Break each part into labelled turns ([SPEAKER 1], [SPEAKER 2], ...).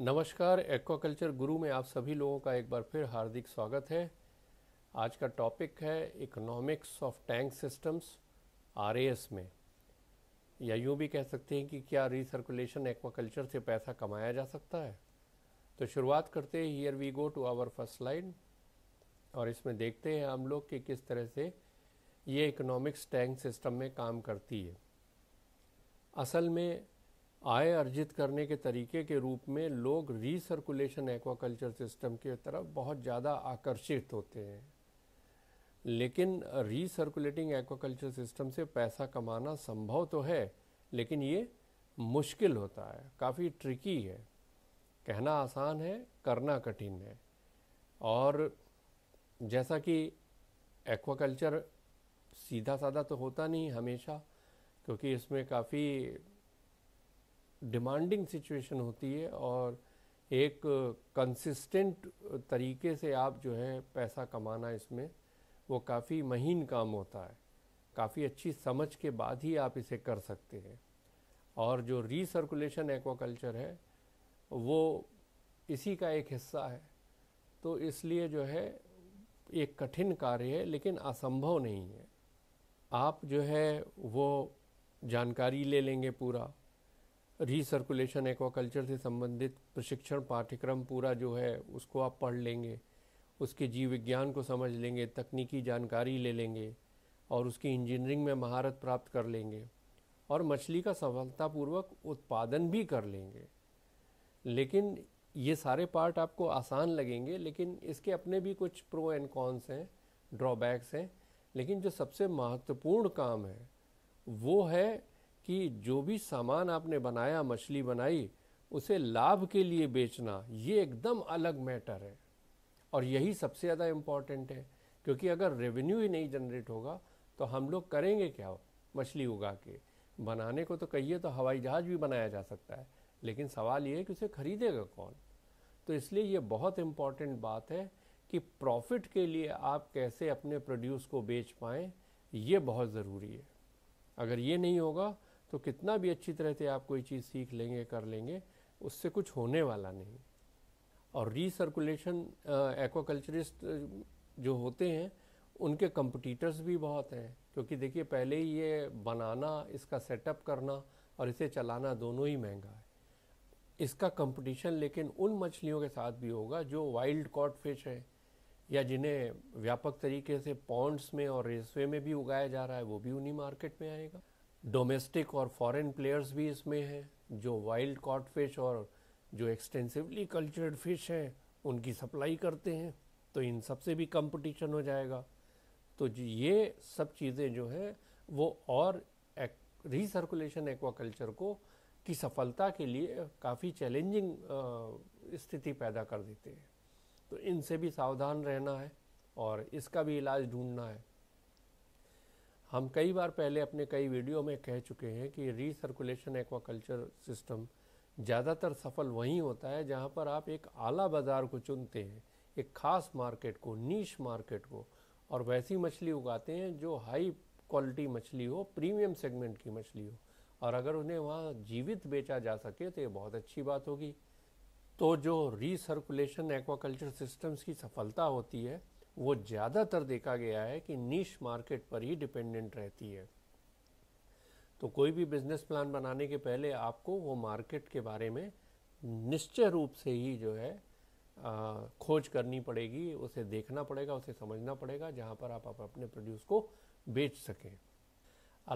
[SPEAKER 1] नमस्कार एक्वाकल्चर गुरु में आप सभी लोगों का एक बार फिर हार्दिक स्वागत है आज का टॉपिक है इकोनॉमिक्स ऑफ टैंक सिस्टम्स आर में या यूँ भी कह सकते हैं कि क्या रिसर्कुलेशन एक्वाकल्चर से पैसा कमाया जा सकता है तो शुरुआत करते हैं here we go to our first line और इसमें देखते हैं हम लोग कि किस तरह से ये इकोनॉमिक्स टैंक सिस्टम में काम करती है असल में आय अर्जित करने के तरीके के रूप में लोग रीसर्कुलेशन एक्वाकल्चर सिस्टम के तरफ बहुत ज़्यादा आकर्षित होते हैं लेकिन रीसर्कुलेटिंग एक्वाकल्चर सिस्टम से पैसा कमाना संभव तो है लेकिन ये मुश्किल होता है काफ़ी ट्रिकी है कहना आसान है करना कठिन है और जैसा कि एक्वाकल्चर सीधा साधा तो होता नहीं हमेशा क्योंकि इसमें काफ़ी डिमांडिंग सिचुएशन होती है और एक कंसिस्टेंट तरीके से आप जो है पैसा कमाना इसमें वो काफ़ी महीन काम होता है काफ़ी अच्छी समझ के बाद ही आप इसे कर सकते हैं और जो रीसर्कुलेशन एक्वाकल्चर है वो इसी का एक हिस्सा है तो इसलिए जो है एक कठिन कार्य है लेकिन असंभव नहीं है आप जो है वो जानकारी ले लेंगे पूरा रीसर्कुलेशन एक्वाकल्चर से संबंधित प्रशिक्षण पाठ्यक्रम पूरा जो है उसको आप पढ़ लेंगे उसके जीव विज्ञान को समझ लेंगे तकनीकी जानकारी ले लेंगे और उसकी इंजीनियरिंग में महारत प्राप्त कर लेंगे और मछली का सफलतापूर्वक उत्पादन भी कर लेंगे लेकिन ये सारे पार्ट आपको आसान लगेंगे लेकिन इसके अपने भी कुछ प्रो एंड कॉन्स हैं ड्रॉबैक्स हैं लेकिन जो सबसे महत्वपूर्ण काम है वो है कि जो भी सामान आपने बनाया मछली बनाई उसे लाभ के लिए बेचना ये एकदम अलग मैटर है और यही सबसे ज़्यादा इम्पॉर्टेंट है क्योंकि अगर रेवेन्यू ही नहीं जनरेट होगा तो हम लोग करेंगे क्या मछली उगा के बनाने को तो कहिए तो हवाई जहाज़ भी बनाया जा सकता है लेकिन सवाल ये है कि उसे ख़रीदेगा कौन तो इसलिए ये बहुत इम्पॉर्टेंट बात है कि प्रॉफिट के लिए आप कैसे अपने प्रोड्यूस को बेच पाएँ ये बहुत ज़रूरी है अगर ये नहीं होगा तो कितना भी अच्छी तरह से आप कोई चीज़ सीख लेंगे कर लेंगे उससे कुछ होने वाला नहीं और रीसर्कुलेशन एक्वाकल्चरिस्ट जो होते हैं उनके कंपटीटर्स भी बहुत हैं क्योंकि देखिए पहले ही ये बनाना इसका सेटअप करना और इसे चलाना दोनों ही महंगा है इसका कंपटीशन लेकिन उन मछलियों के साथ भी होगा जो वाइल्ड कॉट फिश है या जिन्हें व्यापक तरीके से पॉन्ड्स में और रेसवे में भी उगाया जा रहा है वो भी उन्हीं मार्केट में आएगा डोमेस्टिक और फॉरेन प्लेयर्स भी इसमें हैं जो वाइल्ड कॉट फिश और जो एक्सटेंसिवली कल्चर्ड फिश हैं उनकी सप्लाई करते हैं तो इन सब से भी कंपटीशन हो जाएगा तो ये सब चीज़ें जो हैं वो और रीसर्कुलेशन रिसर्कुलेशन एक्वाकल्चर को की सफलता के लिए काफ़ी चैलेंजिंग स्थिति पैदा कर देते हैं तो इनसे भी सावधान रहना है और इसका भी इलाज ढूंढना है हम कई बार पहले अपने कई वीडियो में कह चुके हैं कि रीसर्कुलेशन एक्वाकल्चर सिस्टम ज़्यादातर सफल वहीं होता है जहाँ पर आप एक आला बाज़ार को चुनते हैं एक ख़ास मार्केट को नीच मार्केट को और वैसी मछली उगाते हैं जो हाई क्वालिटी मछली हो प्रीमियम सेगमेंट की मछली हो और अगर उन्हें वहाँ जीवित बेचा जा सके तो ये बहुत अच्छी बात होगी तो जो रीसर्कुलेशन एक्वाकल्चर सिस्टम्स की सफलता होती है वो ज़्यादातर देखा गया है कि नीश मार्केट पर ही डिपेंडेंट रहती है तो कोई भी बिजनेस प्लान बनाने के पहले आपको वो मार्केट के बारे में निश्चय रूप से ही जो है आ, खोज करनी पड़ेगी उसे देखना पड़ेगा उसे समझना पड़ेगा जहाँ पर आप, आप अपने प्रोड्यूस को बेच सकें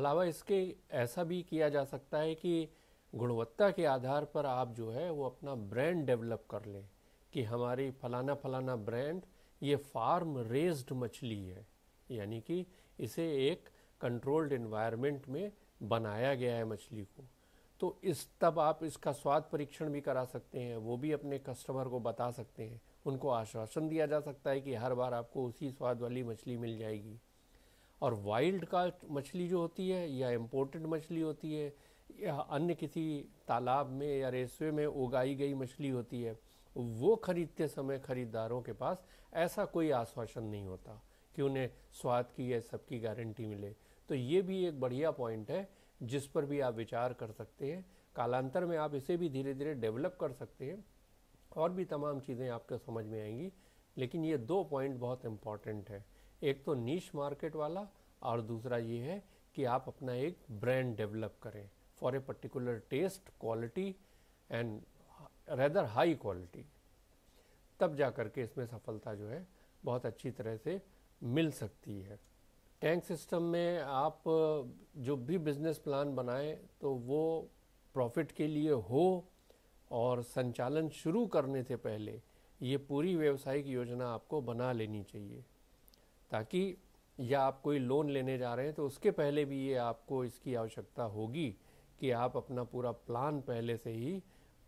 [SPEAKER 1] अलावा इसके ऐसा भी किया जा सकता है कि गुणवत्ता के आधार पर आप जो है वो अपना ब्रांड डेवलप कर लें कि हमारी फलाना फलाना ब्रांड ये फार्म रेज्ड मछली है यानी कि इसे एक कंट्रोल्ड इन्वायरमेंट में बनाया गया है मछली को तो इस तब आप इसका स्वाद परीक्षण भी करा सकते हैं वो भी अपने कस्टमर को बता सकते हैं उनको आश्वासन दिया जा सकता है कि हर बार आपको उसी स्वाद वाली मछली मिल जाएगी और वाइल्ड कास्ट मछली जो होती है या इम्पोर्टेड मछली होती है या अन्य किसी तालाब में या रेसवे में उगाई गई मछली होती है वो खरीदते समय खरीदारों के पास ऐसा कोई आश्वासन नहीं होता कि उन्हें स्वाद की या सबकी गारंटी मिले तो ये भी एक बढ़िया पॉइंट है जिस पर भी आप विचार कर सकते हैं कालांतर में आप इसे भी धीरे धीरे डेवलप कर सकते हैं और भी तमाम चीज़ें आपको समझ में आएंगी लेकिन ये दो पॉइंट बहुत इम्पॉर्टेंट है एक तो नीच मार्केट वाला और दूसरा ये है कि आप अपना एक ब्रांड डेवलप करें for a particular taste quality and rather high quality तब जा कर के इसमें सफलता जो है बहुत अच्छी तरह से मिल सकती है टैंक सिस्टम में आप जो भी बिज़नेस प्लान बनाएं तो वो प्रॉफिट के लिए हो और संचालन शुरू करने से पहले ये पूरी व्यवसायिक योजना आपको बना लेनी चाहिए ताकि या आप कोई लोन लेने जा रहे हैं तो उसके पहले भी ये आपको इसकी आवश्यकता होगी कि आप अपना पूरा प्लान पहले से ही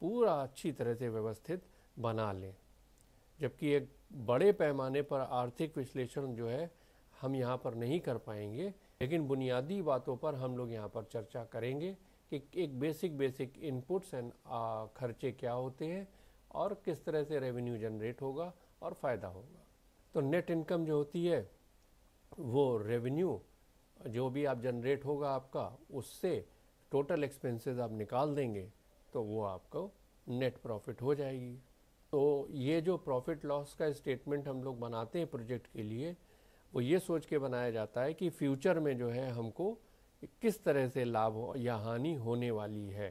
[SPEAKER 1] पूरा अच्छी तरह से व्यवस्थित बना लें जबकि एक बड़े पैमाने पर आर्थिक विश्लेषण जो है हम यहाँ पर नहीं कर पाएंगे लेकिन बुनियादी बातों पर हम लोग यहाँ पर चर्चा करेंगे कि एक बेसिक बेसिक इनपुट्स एंड खर्चे क्या होते हैं और किस तरह से रेवेन्यू जनरेट होगा और फ़ायदा होगा तो नेट इनकम जो होती है वो रेवेन्यू जो भी आप जनरेट होगा आपका उससे टोटल एक्सपेंसेस आप निकाल देंगे तो वो आपको नेट प्रॉफिट हो जाएगी तो ये जो प्रॉफिट लॉस का स्टेटमेंट हम लोग बनाते हैं प्रोजेक्ट के लिए वो ये सोच के बनाया जाता है कि फ्यूचर में जो है हमको किस तरह से लाभ हो या हानि होने वाली है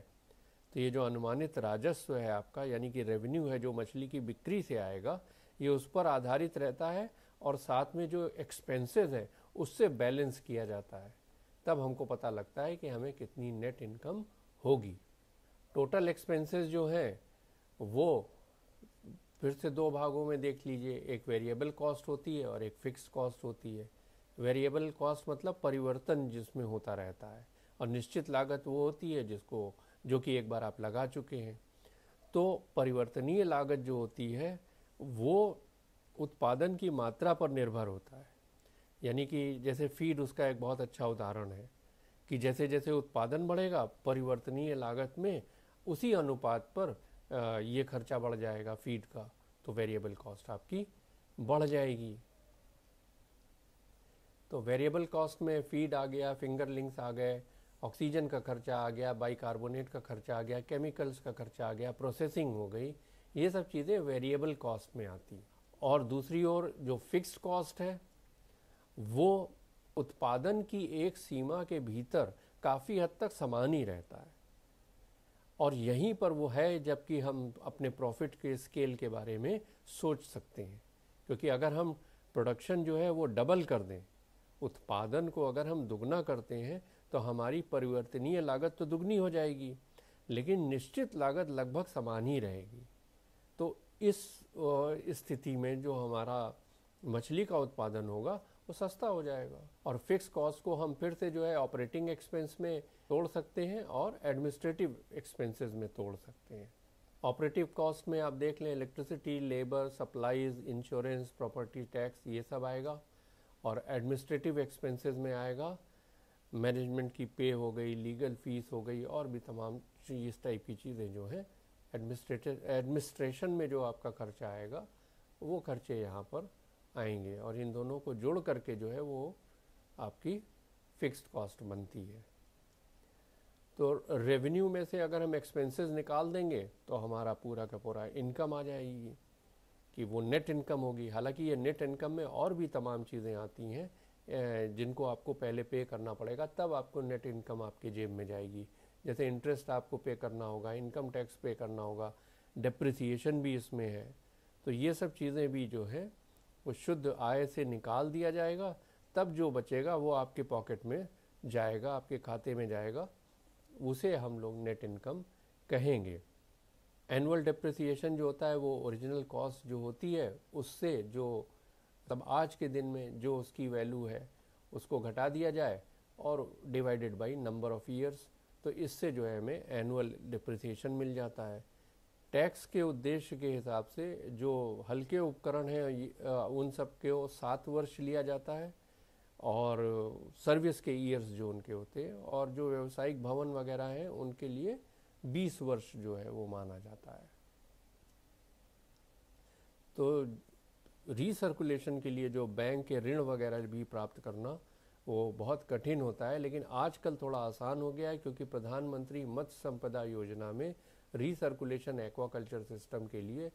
[SPEAKER 1] तो ये जो अनुमानित राजस्व है आपका यानी कि रेवेन्यू है जो मछली की बिक्री से आएगा ये उस पर आधारित रहता है और साथ में जो एक्सपेंसेस हैं उससे बैलेंस किया जाता है तब हमको पता लगता है कि हमें कितनी नेट इनकम होगी टोटल एक्सपेंसेस जो हैं वो फिर से दो भागों में देख लीजिए एक वेरिएबल कॉस्ट होती है और एक फिक्स कॉस्ट होती है वेरिएबल कॉस्ट मतलब परिवर्तन जिसमें होता रहता है और निश्चित लागत वो होती है जिसको जो कि एक बार आप लगा चुके हैं तो परिवर्तनीय लागत जो होती है वो उत्पादन की मात्रा पर निर्भर होता है यानी कि जैसे फीड उसका एक बहुत अच्छा उदाहरण है कि जैसे जैसे उत्पादन बढ़ेगा परिवर्तनीय लागत में उसी अनुपात पर ये खर्चा बढ़ जाएगा फीड का तो वेरिएबल कॉस्ट आपकी बढ़ जाएगी तो वेरिएबल कॉस्ट में फीड आ गया फिंगर लिंक्स आ गए ऑक्सीजन का खर्चा आ गया बाइकार्बोनेट का खर्चा आ गया केमिकल्स का खर्चा आ गया प्रोसेसिंग हो गई ये सब चीज़ें वेरिएबल कॉस्ट में आती और दूसरी ओर जो फिक्स्ड कॉस्ट है वो उत्पादन की एक सीमा के भीतर काफ़ी हद तक समान ही रहता है और यहीं पर वो है जबकि हम अपने प्रॉफिट के स्केल के बारे में सोच सकते हैं क्योंकि अगर हम प्रोडक्शन जो है वो डबल कर दें उत्पादन को अगर हम दुगना करते हैं तो हमारी परिवर्तनीय लागत तो दुगनी हो जाएगी लेकिन निश्चित लागत लगभग समान ही रहेगी तो इस स्थिति में जो हमारा मछली का उत्पादन होगा सस्ता हो जाएगा और फिक्स कॉस्ट को हम फिर से जो है ऑपरेटिंग एक्सपेंस में तोड़ सकते हैं और एडमिनिस्ट्रेटिव एक्सपेंसेस में तोड़ सकते हैं ऑपरेटिव कॉस्ट में आप देख लें electricity labour supplies insurance property tax ये सब आएगा और एडमिनिस्ट्रेटिव एक्सपेंसेस में आएगा मैनेजमेंट की पे हो गई लीगल फीस हो गई और भी तमाम इस टाइप की चीज़ें जो हैं एडमिनिस्ट्रेटर एडमिनिस्ट्रेशन में जो आपका खर्चा आएगा वो खर्चे यहाँ पर आएंगे और इन दोनों को जोड़ करके जो है वो आपकी फिक्स्ड कॉस्ट बनती है तो रेवेन्यू में से अगर हम एक्सपेंसेस निकाल देंगे तो हमारा पूरा का पूरा इनकम आ जाएगी कि वो नेट इनकम होगी हालांकि ये नेट इनकम में और भी तमाम चीज़ें आती हैं जिनको आपको पहले पे करना पड़ेगा तब आपको नेट इनकम आपके जेब में जाएगी जैसे इंटरेस्ट आपको पे करना होगा इनकम टैक्स पे करना होगा डिप्रिसिएशन भी इसमें है तो ये सब चीज़ें भी जो हैं वो शुद्ध आय से निकाल दिया जाएगा तब जो बचेगा वो आपके पॉकेट में जाएगा आपके खाते में जाएगा उसे हम लोग नेट इनकम कहेंगे एनुअल डिप्रिसिएशन जो होता है वो ओरिजिनल कॉस्ट जो होती है उससे जो तब मतलब आज के दिन में जो उसकी वैल्यू है उसको घटा दिया जाए और divided by number of years तो इससे जो है हमें एनुअल डिप्रिसिएशन मिल जाता है टैक्स के उद्देश्य के हिसाब से जो हल्के उपकरण हैं उन सब के वो सात वर्ष लिया जाता है और सर्विस के ईयर्स जो उनके होते हैं और जो व्यवसायिक भवन वगैरह हैं उनके लिए बीस वर्ष जो है वो माना जाता है तो रीसर्कुलेशन के लिए जो बैंक के ऋण वगैरह भी प्राप्त करना वो बहुत कठिन होता है लेकिन आजकल थोड़ा आसान हो गया है क्योंकि प्रधानमंत्री मत्स्य संपदा योजना में रिसर्कुलेशन एक्वाकल्चर सिस्टम के लिए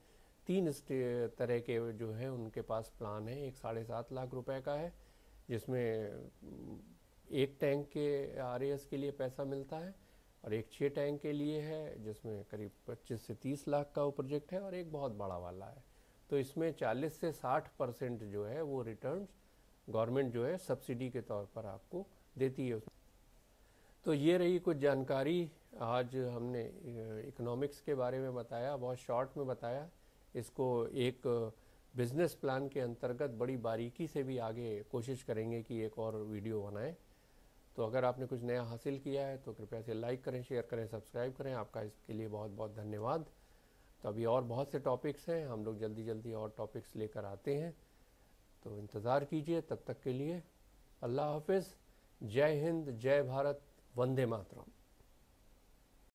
[SPEAKER 1] तीन तरह के जो है उनके पास प्लान है एक साढ़े सात लाख रुपए का है जिसमें एक टैंक के आर के लिए पैसा मिलता है और एक छः टैंक के लिए है जिसमें करीब 25 से 30 लाख का वो प्रोजेक्ट है और एक बहुत बड़ा वाला है तो इसमें 40 से 60 परसेंट जो है वो रिटर्न गवर्नमेंट जो है सब्सिडी के तौर पर आपको देती है तो ये रही कुछ जानकारी आज हमने इकोनॉमिक्स के बारे में बताया बहुत शॉर्ट में बताया इसको एक बिजनेस प्लान के अंतर्गत बड़ी बारीकी से भी आगे कोशिश करेंगे कि एक और वीडियो बनाएं तो अगर आपने कुछ नया हासिल किया है तो कृपया से लाइक करें शेयर करें सब्सक्राइब करें आपका इसके लिए बहुत बहुत धन्यवाद तो अभी और बहुत से टॉपिक्स हैं हम लोग जल्दी जल्दी और टॉपिक्स लेकर आते हैं तो इंतज़ार कीजिए तब तक के लिए अल्लाह हाफिज़ जय हिंद जय भारत वंदे मातरम